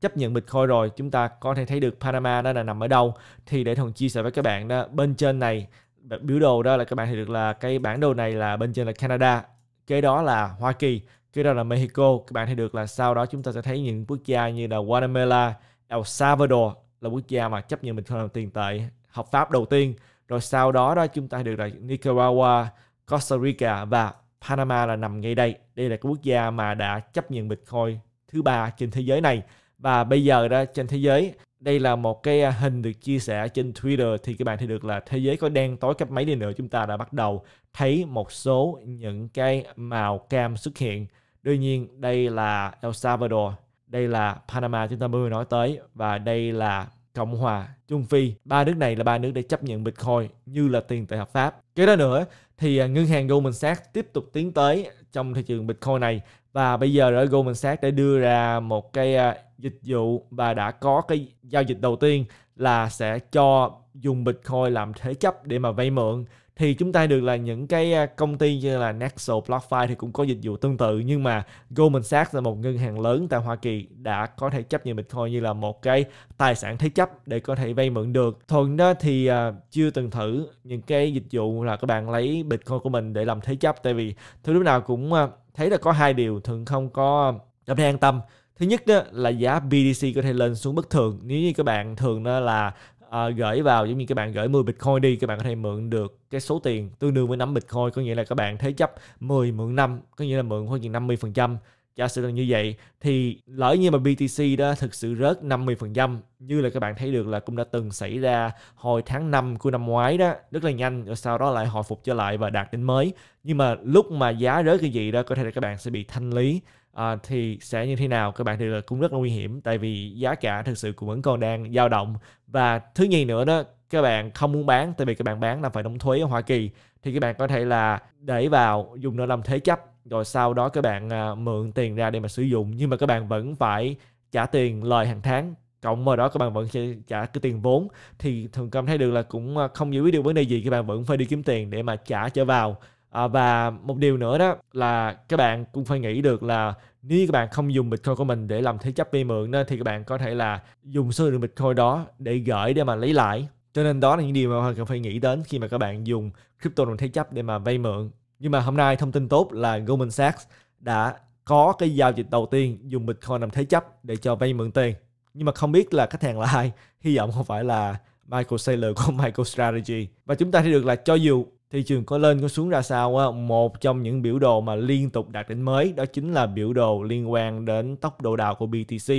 chấp nhận Bitcoin rồi chúng ta có thể thấy được Panama đó là nằm ở đâu thì để thằng chia sẻ với các bạn đó bên trên này biểu đồ đó là các bạn thấy được là cái bản đồ này là bên trên là Canada kế đó là Hoa Kỳ kế đó là Mexico các bạn thấy được là sau đó chúng ta sẽ thấy những quốc gia như là Guatemala El Salvador là quốc gia mà chấp nhận Bitcoin làm tiền tệ hợp pháp đầu tiên rồi sau đó đó chúng ta được là Nicaragua Costa Rica và Panama là nằm ngay đây đây là cái quốc gia mà đã chấp nhận Bitcoin thứ ba trên thế giới này và bây giờ đó trên thế giới đây là một cái à, hình được chia sẻ trên Twitter thì các bạn thấy được là thế giới có đen tối cách mấy đi nữa chúng ta đã bắt đầu thấy một số những cái màu cam xuất hiện. Đương nhiên đây là El Salvador, đây là Panama chúng ta mới nói tới và đây là Cộng hòa Trung Phi. Ba nước này là ba nước để chấp nhận Bitcoin như là tiền tệ hợp pháp. Kế đó nữa thì à, ngân hàng Goldman Sachs tiếp tục tiến tới trong thị trường Bitcoin này và bây giờ ở Goldman Sachs đã đưa ra một cái à, dịch vụ và đã có cái giao dịch đầu tiên là sẽ cho dùng Bitcoin làm thế chấp để mà vay mượn thì chúng ta được là những cái à, công ty như là Nexo, BlockFi thì cũng có dịch vụ tương tự nhưng mà Goldman Sachs là một ngân hàng lớn tại Hoa Kỳ đã có thể chấp nhận Bitcoin như là một cái tài sản thế chấp để có thể vay mượn được. Thuận đó thì à, chưa từng thử những cái dịch vụ là các bạn lấy Bitcoin của mình để làm thế chấp tại vì thứ lúc nào cũng thấy là có hai điều thường không có cảm thấy an tâm thứ nhất đó là giá BTC có thể lên xuống bất thường nếu như các bạn thường đó là à, gửi vào giống như các bạn gửi 10 Bitcoin đi các bạn có thể mượn được cái số tiền tương đương với 5 Bitcoin có nghĩa là các bạn thế chấp 10 mượn 5 có nghĩa là mượn khoảng chừng 50 phần trăm giả sử là như vậy thì lỡ như mà BTC đó thực sự rớt 50% như là các bạn thấy được là cũng đã từng xảy ra hồi tháng 5 của năm ngoái đó rất là nhanh rồi sau đó lại hồi phục trở lại và đạt đỉnh mới nhưng mà lúc mà giá rớt cái gì đó có thể là các bạn sẽ bị thanh lý à, thì sẽ như thế nào các bạn thì là cũng rất là nguy hiểm tại vì giá cả thực sự cũng vẫn còn đang dao động và thứ nhì nữa đó các bạn không muốn bán tại vì các bạn bán là phải đóng thuế ở Hoa Kỳ thì các bạn có thể là để vào dùng nó làm thế chấp rồi sau đó các bạn à, mượn tiền ra để mà sử dụng nhưng mà các bạn vẫn phải trả tiền lời hàng tháng cộng vào đó các bạn vẫn sẽ trả cái tiền vốn thì thường cảm thấy được là cũng à, không giải quyết được vấn đề gì các bạn vẫn phải đi kiếm tiền để mà trả trở vào à, và một điều nữa đó là các bạn cũng phải nghĩ được là nếu các bạn không dùng bitcoin của mình để làm thế chấp vay mượn đó, thì các bạn có thể là dùng số lượng bitcoin đó để gửi để mà lấy lại cho nên đó là những điều mà các cần phải nghĩ đến khi mà các bạn dùng crypto làm thế chấp để mà vay mượn nhưng mà hôm nay thông tin tốt là Goldman Sachs đã có cái giao dịch đầu tiên dùng Bitcoin làm thế chấp để cho vay mượn tiền. Nhưng mà không biết là khách hàng là ai, hy vọng không phải là Michael Saylor của Michael Strategy. Và chúng ta thấy được là cho dù thị trường có lên có xuống ra sao một trong những biểu đồ mà liên tục đạt đỉnh mới đó chính là biểu đồ liên quan đến tốc độ đào của BTC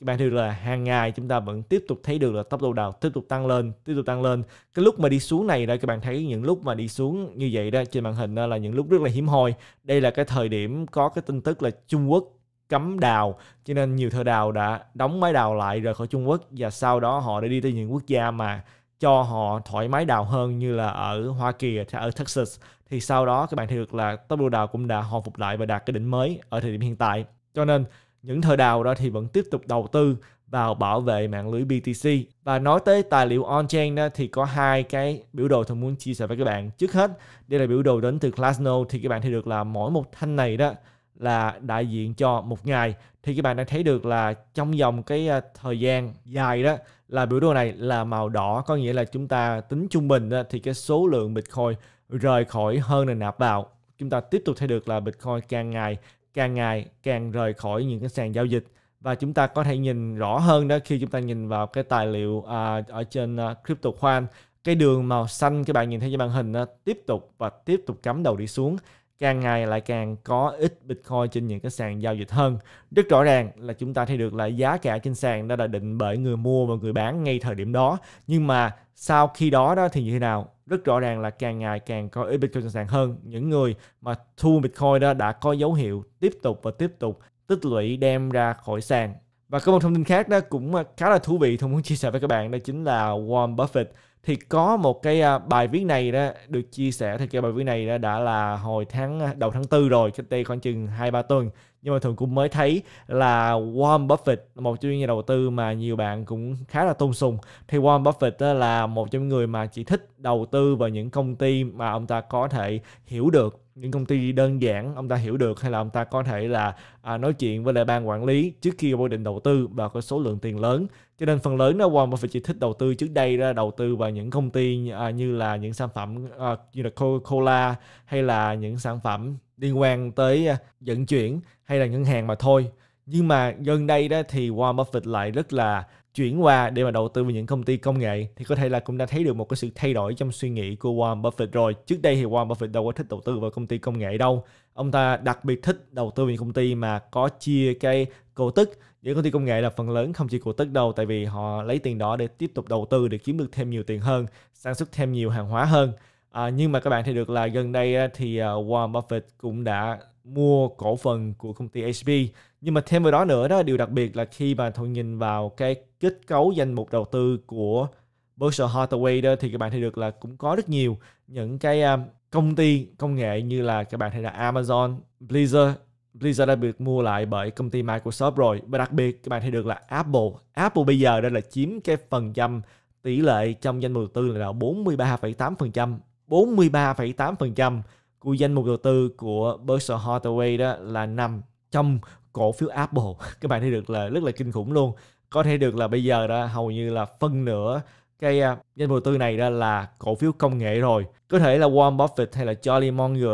các bạn thấy là hàng ngày chúng ta vẫn tiếp tục thấy được là tốc độ đào tiếp tục tăng lên tiếp tục tăng lên cái lúc mà đi xuống này đó các bạn thấy những lúc mà đi xuống như vậy đó trên màn hình đó là những lúc rất là hiếm hoi đây là cái thời điểm có cái tin tức là Trung Quốc cấm đào cho nên nhiều thợ đào đã đóng máy đào lại rời khỏi Trung Quốc và sau đó họ đã đi tới những quốc gia mà cho họ thoải mái đào hơn như là ở Hoa Kỳ ở Texas thì sau đó các bạn thấy được là tốc độ đào cũng đã hồi phục lại và đạt cái đỉnh mới ở thời điểm hiện tại cho nên những thợ đào đó thì vẫn tiếp tục đầu tư vào bảo vệ mạng lưới BTC. Và nói tới tài liệu on-chain thì có hai cái biểu đồ tôi muốn chia sẻ với các bạn. Trước hết, đây là biểu đồ đến từ Glassnode thì các bạn thấy được là mỗi một thanh này đó là đại diện cho một ngày thì các bạn đã thấy được là trong dòng cái à, thời gian dài đó là biểu đồ này là màu đỏ có nghĩa là chúng ta tính trung bình đó, thì cái số lượng Bitcoin rời khỏi hơn là nạp vào chúng ta tiếp tục thấy được là Bitcoin càng ngày càng ngày càng rời khỏi những cái sàn giao dịch và chúng ta có thể nhìn rõ hơn đó khi chúng ta nhìn vào cái tài liệu à, ở trên à, crypto khoan cái đường màu xanh các bạn nhìn thấy trên màn hình đó, tiếp tục và tiếp tục cắm đầu đi xuống càng ngày lại càng có ít Bitcoin trên những cái sàn giao dịch hơn. Rất rõ ràng là chúng ta thấy được là giá cả trên sàn đã là định bởi người mua và người bán ngay thời điểm đó. Nhưng mà sau khi đó đó thì như thế nào? rất rõ ràng là càng ngày càng có ít Bitcoin trên sàn hơn. Những người mà thu Bitcoin đó đã có dấu hiệu tiếp tục và tiếp tục tích lũy đem ra khỏi sàn. Và có một thông tin khác đó cũng à, khá là thú vị tôi muốn chia sẻ với các bạn đó chính là Warren Buffett thì có một cái à, bài viết này đó được chia sẻ thì cái bài viết này đó đã là hồi tháng à, đầu tháng tư rồi cách đây khoảng chừng hai ba tuần nhưng mà thường cũng mới thấy là Warren Buffett một chuyên gia đầu tư mà nhiều bạn cũng khá là tôn sùng thì Warren Buffett là một trong những người mà chỉ thích đầu tư vào những công ty mà ông ta có thể hiểu được những công ty đơn giản ông ta hiểu được hay là ông ta có thể là à, nói chuyện với lại ban quản lý trước khi quyết định đầu tư và có số lượng tiền lớn cho nên phần lớn đó Warren Buffett chỉ thích đầu tư trước đây ra đầu tư vào những công ty à, như là những sản phẩm à, như là Coca-Cola hay là những sản phẩm liên quan tới à, vận chuyển hay là ngân hàng mà thôi nhưng mà gần đây đó thì Warren Buffett lại rất là chuyển qua để mà đầu tư vào những công ty công nghệ thì có thể là cũng đã thấy được một cái sự thay đổi trong suy nghĩ của Warren Buffett rồi. Trước đây thì Warren Buffett đâu có thích đầu tư vào công ty công nghệ đâu. Ông ta đặc biệt thích đầu tư vào những công ty mà có chia cái cổ tức. Những công ty công nghệ là phần lớn không chỉ cổ tức đâu tại vì họ lấy tiền đó để tiếp tục đầu tư để kiếm được thêm nhiều tiền hơn, sản xuất thêm nhiều hàng hóa hơn. À, nhưng mà các bạn thấy được là gần đây thì à, Warren Buffett cũng đã mua cổ phần của công ty HP nhưng mà thêm vào đó nữa đó điều đặc biệt là khi mà thôi nhìn vào cái kết cấu danh mục đầu tư của Berkshire Hathaway đó thì các bạn thấy được là cũng có rất nhiều những cái à, công ty công nghệ như là các bạn thấy là Amazon, Blizzard, Blizzard đã được mua lại bởi công ty Microsoft rồi và đặc biệt các bạn thấy được là Apple, Apple bây giờ đây là chiếm cái phần trăm tỷ lệ trong danh mục đầu tư là 43,8%, 43,8% của danh mục đầu tư của Berkshire Hathaway đó là nằm trong cổ phiếu Apple các bạn thấy được là rất là kinh khủng luôn có thể được là bây giờ đó hầu như là phân nửa cái à, danh đầu tư này ra là cổ phiếu công nghệ rồi có thể là Warren Buffett hay là Charlie Munger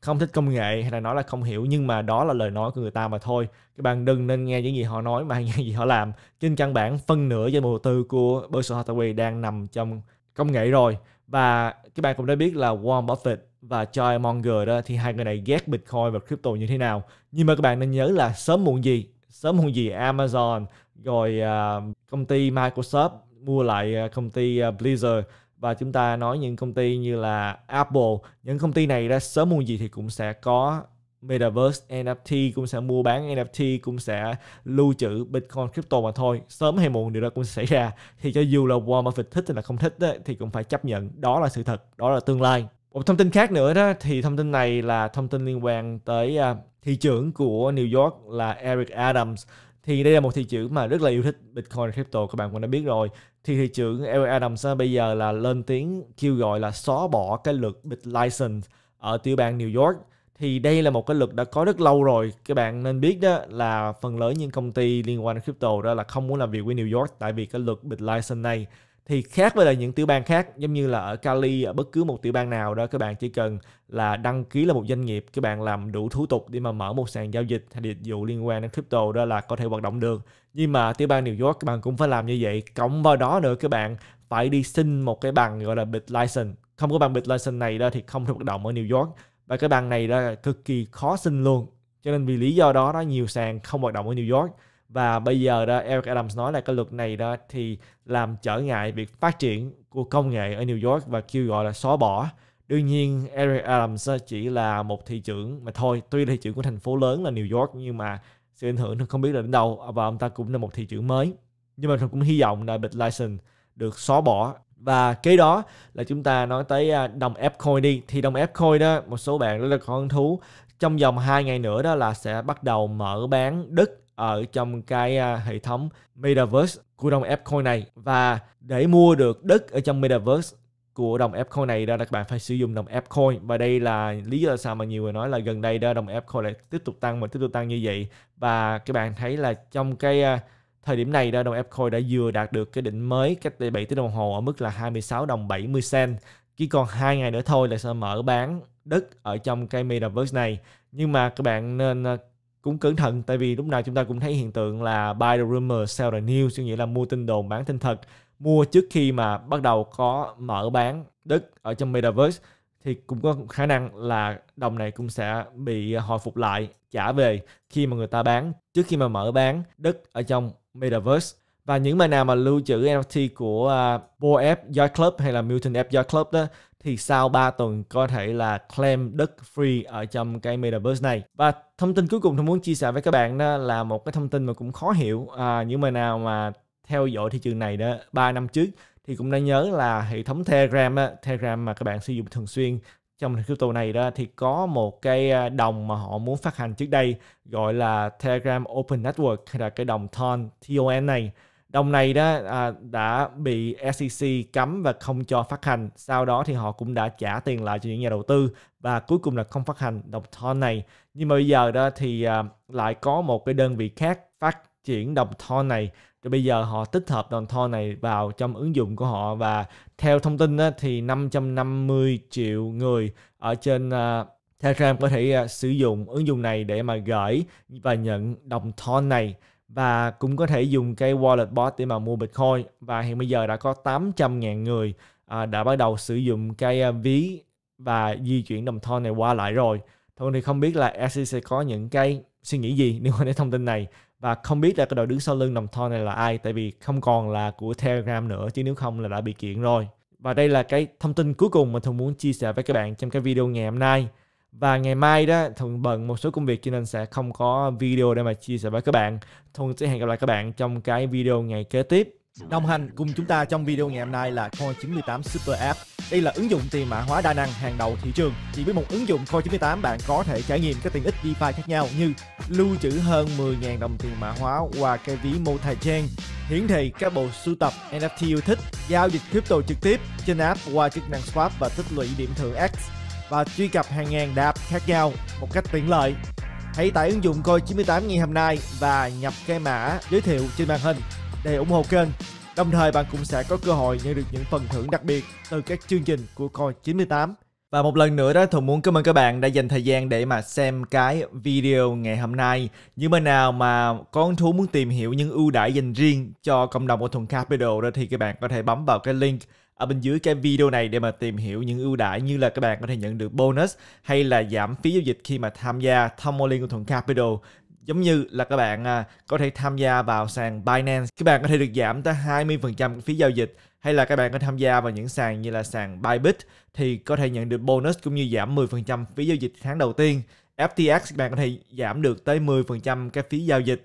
không thích công nghệ hay là nói là không hiểu nhưng mà đó là lời nói của người ta mà thôi các bạn đừng nên nghe những gì họ nói mà nghe gì họ làm trên căn bản phân nửa danh mục đầu tư của Berkshire Hathaway đang nằm trong công nghệ rồi và các bạn cũng đã biết là Warren Buffett và Choi Monger đó thì hai người này ghét Bitcoin và crypto như thế nào. Nhưng mà các bạn nên nhớ là sớm muộn gì, sớm muộn gì Amazon rồi à, công ty Microsoft mua lại à, công ty à, Blizzard và chúng ta nói những công ty như là Apple, những công ty này đó sớm muộn gì thì cũng sẽ có Metaverse NFT cũng sẽ mua bán NFT cũng sẽ lưu trữ Bitcoin crypto mà thôi sớm hay muộn điều đó cũng xảy ra thì cho dù là Warren Buffett thích hay là không thích đó, thì cũng phải chấp nhận đó là sự thật đó là tương lai một thông tin khác nữa đó thì thông tin này là thông tin liên quan tới uh, thị trưởng của New York là Eric Adams. Thì đây là một thị trưởng mà rất là yêu thích Bitcoin crypto các bạn cũng đã biết rồi. Thì thị trưởng Eric Adams uh, bây giờ là lên tiếng kêu gọi là xóa bỏ cái luật BitLicense ở tiểu bang New York thì đây là một cái luật đã có rất lâu rồi các bạn nên biết đó là phần lớn những công ty liên quan đến crypto đó là không muốn làm việc với New York tại vì cái luật bịt license này thì khác với là những tiểu bang khác giống như là ở Cali ở bất cứ một tiểu bang nào đó các bạn chỉ cần là đăng ký là một doanh nghiệp các bạn làm đủ thủ tục để mà mở một sàn giao dịch hay dịch vụ liên quan đến crypto đó là có thể hoạt động được nhưng mà tiểu bang New York các bạn cũng phải làm như vậy cộng vào đó nữa các bạn phải đi xin một cái bằng gọi là bit license không có bằng bit license này đó thì không thể hoạt động ở New York và cái bằng này đó cực kỳ khó xin luôn cho nên vì lý do đó đó nhiều sàn không hoạt động ở New York và bây giờ đó Eric Adams nói là cái luật này đó thì làm trở ngại việc phát triển của công nghệ ở New York và kêu gọi là xóa bỏ đương nhiên Eric Adams chỉ là một thị trưởng mà thôi tuy là thị trưởng của thành phố lớn là New York nhưng mà sự ảnh hưởng không biết là đến đâu và ông ta cũng là một thị trưởng mới nhưng mà cũng hy vọng là bịch license được xóa bỏ và kế đó là chúng ta nói tới à, đồng Fcoin đi thì đồng Fcoin đó một số bạn rất là có hứng thú trong vòng 2 ngày nữa đó là sẽ bắt đầu mở bán đất ở trong cái à, hệ thống Metaverse của đồng Fcoin này và để mua được đất ở trong Metaverse của đồng Fcoin này đó là các bạn phải sử dụng đồng Fcoin và đây là lý do sao mà nhiều người nói là gần đây đó đồng Fcoin lại tiếp tục tăng và tiếp tục tăng như vậy và các bạn thấy là trong cái à, thời điểm này đó đồng Fcoin đã vừa đạt được cái đỉnh mới cách đây 7 tiếng đồng hồ ở mức là 26 đồng 70 cent chỉ còn hai ngày nữa thôi là sẽ mở bán đất ở trong cái Metaverse này nhưng mà các bạn nên à, cũng cẩn thận tại vì lúc nào chúng ta cũng thấy hiện tượng là buy the rumor sell the news nghĩa là mua tin đồn bán tin thật mua trước khi mà bắt đầu có mở bán đất ở trong metaverse thì cũng có khả năng là đồng này cũng sẽ bị hồi phục lại trả về khi mà người ta bán trước khi mà mở bán đất ở trong metaverse và những bài nào mà lưu trữ NFT của uh, à, Bo App Yacht Club hay là Milton App Yacht Club đó thì sau 3 tuần có thể là claim đất free ở trong cái metaverse này và thông tin cuối cùng tôi muốn chia sẻ với các bạn đó là một cái thông tin mà cũng khó hiểu à, những người nào mà theo dõi thị trường này đó 3 năm trước thì cũng đã nhớ là hệ thống Telegram đó, Telegram mà các bạn sử dụng thường xuyên trong crypto này đó thì có một cái à, đồng mà họ muốn phát hành trước đây gọi là Telegram Open Network hay là cái đồng TON TON này Đồng này đó à, đã bị SEC cấm và không cho phát hành. Sau đó thì họ cũng đã trả tiền lại cho những nhà đầu tư và cuối cùng là không phát hành đồng token này. Nhưng mà bây giờ đó thì à, lại có một cái đơn vị khác phát triển đồng token này. Rồi bây giờ họ tích hợp đồng token này vào trong ứng dụng của họ và theo thông tin đó, thì 550 triệu người ở trên à, Telegram có thể à, sử dụng ứng dụng này để mà gửi và nhận đồng token này và cũng có thể dùng cái wallet bot để mà mua Bitcoin và hiện bây giờ đã có 800.000 người à, đã bắt đầu sử dụng cái à, ví và di chuyển đồng thon này qua lại rồi. Thôi thì không biết là SEC có những cái suy nghĩ gì liên quan đến thông tin này và không biết là cái đội đứng sau lưng đồng thon này là ai tại vì không còn là của Telegram nữa chứ nếu không là đã bị kiện rồi. Và đây là cái thông tin cuối cùng mà Thường muốn chia sẻ với các bạn trong cái video ngày hôm nay và ngày mai đó thuận bận một số công việc cho nên sẽ không có video để mà chia sẻ với các bạn thuận sẽ hẹn gặp lại các bạn trong cái video ngày kế tiếp đồng hành cùng chúng ta trong video ngày hôm nay là Coin 98 Super App. Đây là ứng dụng tiền mã hóa đa năng hàng đầu thị trường. Chỉ với một ứng dụng Coin 98 bạn có thể trải nghiệm các tiện ích DeFi khác nhau như lưu trữ hơn 10.000 đồng tiền mã hóa qua cái ví multi-chain, hiển thị các bộ sưu tập NFT yêu thích, giao dịch crypto trực tiếp trên app qua chức năng swap và tích lũy điểm thưởng X và truy cập hàng ngàn đạp khác nhau một cách tiện lợi. Hãy tải ứng dụng Coi 98 ngày hôm nay và nhập cái mã giới thiệu trên màn hình để ủng hộ kênh. Đồng thời bạn cũng sẽ có cơ hội nhận được những phần thưởng đặc biệt từ các chương trình của Coi 98. Và một lần nữa đó Thuận muốn cảm ơn các bạn đã dành thời gian để mà xem cái video ngày hôm nay. nhưng mà nào mà có thú muốn tìm hiểu những ưu đãi dành riêng cho cộng đồng của Thuận Capital đó thì các bạn có thể bấm vào cái link ở bên dưới cái video này để mà tìm hiểu những ưu đãi như là các bạn có thể nhận được bonus hay là giảm phí giao dịch khi mà tham gia Tomolin của Thuận Capital giống như là các bạn à, có thể tham gia vào sàn Binance các bạn có thể được giảm tới 20% phí giao dịch hay là các bạn có tham gia vào những sàn như là sàn Bybit thì có thể nhận được bonus cũng như giảm 10% phí giao dịch tháng đầu tiên FTX các bạn có thể giảm được tới 10% cái phí giao dịch